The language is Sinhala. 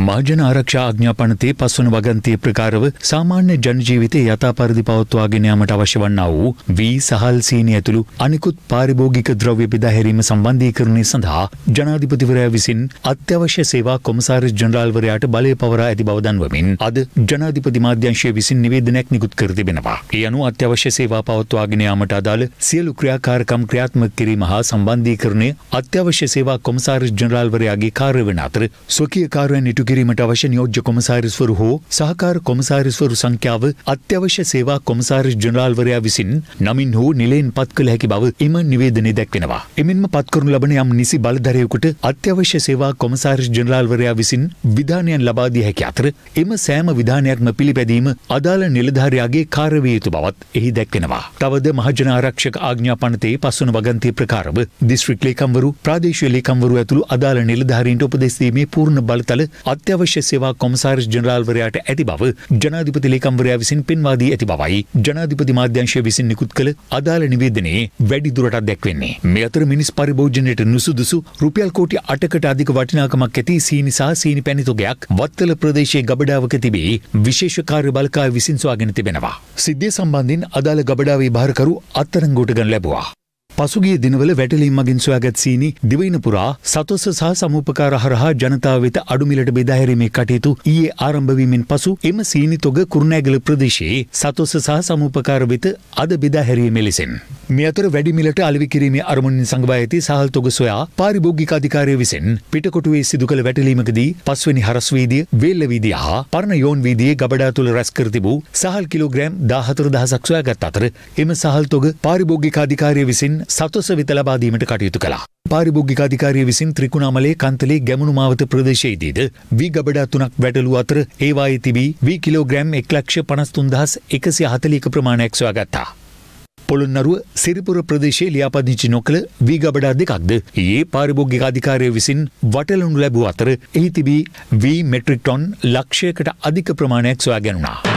මහජන ආරක්ෂා ආඥාපනතේ පස්වන වගන්තිය ප්‍රකාරව සාමාන්‍ය ජනජීවිතය යථා පරිදි පවත්වාගෙන යාමට අවශ්‍ය වන්නා වූ වී සහල් සීනි ඇතුළු අනිකුත් පාරිභෝගික ද්‍රව්‍ය බෙදාහැරීම සම්බන්ධීකරණය සඳහා ජනාධිපතිවරයා විසින් අත්‍යවශ්‍ය සේවා කොමසාරිස් ජනරාල්වරයාට බලය පවරා ඇති බව දන්වමින් අද ජනාධිපති මාධ්‍යංශය විසින් නිවේදනයක් නිකුත් කර තිබෙනවා. ඒ අනුව අත්‍යවශ්‍ය සේවා පවත්වාගෙන යාමට අදාළ සියලු ක්‍රියාකාරකම් ක්‍රියාත්මක කිරීම හා සම්බන්ධීකරණය අත්‍යවශ්‍ය සේවා කොමසාරිස් ජනරාල්වරයාගේ කාර්යවන අතර ස්වකීය කාර්යයන් ඉටු ඉටු කිරීමට අවශ්‍ය නියෝජ්‍ය කොමසාරිස්වරු හෝ සහකාර කොමසාරිස්වරු සංඛ්‍යාව අත්‍යවශ්‍ය සේවා කොමසාරිස් ජනරාල්වරයා විසින් නමින් හෝ නිලයෙන් පත් කළ හැකි බව එම නිවේදනයේ දැක්වෙනවා. එමෙන්ම පත්කරනු ලබන යම් නිසි බලධරයෙකුට අත්‍යවශ්‍ය සේවා කොමසාරිස් ජනරාල්වරයා විසින් විධානයන් ලබා දිය හැකි අතර එම සෑම විධානයක්ම පිළිපැදීම අදාළ නිලධාරියාගේ කාර්යවිය යුතු බවත් එහි දැක්වෙනවා. තවද මහජන ආරක්ෂක ආඥා පනතේ පස්වන වගන්තිය ප්‍රකාරව දිස්ත්‍රික් ලේකම්වරු ප්‍රාදේශීය ලේකම්වරු ඇතුළු අදාළ නිලධාරීන්ට උපදෙස් දීමේ පූර්ණ බලතල අත්‍යවශ්‍ය සේවා කොමසාර් ජනරාල්වරයාට ඇති බව ජනාධිපති ලේකම්වරයා විසින් පෙන්වාදී ඇති බවයි ජනාධිපති මාධ්‍යංශය විසින් නිකුත් කළ අදාළ නිවේදනයේ වැඩිදුරටත් දැක්වෙන්නේ. මේ අතර මිනිස් පරිභෝජනයට නුසුදුසු රුපියල් කෝටි අටකට අධික වටිනාකමක් ඇති සීනිසා සීනි පැණිතොගයක් වත්තල ප්‍රදේශයේ ගබඩාවක තිබේ විශේෂ කාර්ය බල්කාය විසින්සවාගෙන තිබෙනවා. සිද්ධිය සම්බන්ධින් අදාළ ගබඩාවේ භාරකරු අත්තරංගෝට ගන් ලැබවා. පසුගිය දිනවල වැටලීම් මගින් සොයාගත් සීනි දිවයින පුරා සතොස්ස සහ සමූපකාර හරහා ජනතාව වෙත අඩුමිලට බෙදාහැරීමේ කටයුතු ඊයේ ආරම්භවීමෙන් පසු එම සීනි තොග කුරුණෑගල ප්‍රදේශයේ සතොස්ස සහ සමූපකාර වෙත අද බෙදාහැරීමේ ලෙසින් මෙතර වැඩිමිලට අලි කිරීම අරමුණින් සඟවා ඇති සහල් තොග සොයා පාරිභෝගික අධිකාරය විසින් පිටකොටුවේ සිදු කළ වැටලීමකදී පස්වනි හරස්වීදිය වෙල්ලවීදිය හා පරණ යෝන් වීදියේ ගබඩා තුළ රැස්කර තිබූ සහල් කිලෝග්‍රෑම් දාහතර දහසක් සොයාගත් අතර එම සහල් තොග පාරිභෝගික අධිකාරය විසින් සතුස විත ලබාදීමට කටයුතු කළා. පාරිභෝගික අධිකාරය විසින් ත්‍රිකුණාමලේ කන්තලේ ගැමුණු මාවත ප්‍රදේශයේදීද වී ගබඩා තුනක් වැටලු අතර ඒවායේ තිබී වී කිලෝග්‍රෑම් එක් ලක්ෂ පනස්තුන්දහස් එකසි හතලික ප්‍රමාණයක් සොයාගත්තා. පොළොන්නරුව සිරිපුර ප්‍රදේශයේ ලියාපදිංචි නොකළ වී ගබඩා දෙකක්ද ඒ පාරිභෝගික අධිකාරය විසින් වටලනු ලැබූ අතර එහි තිබී වී මෙට්‍රික්ටොන් ලක්ෂයකට අධික ප්‍රමාණයක් සොයා ගැනුණා.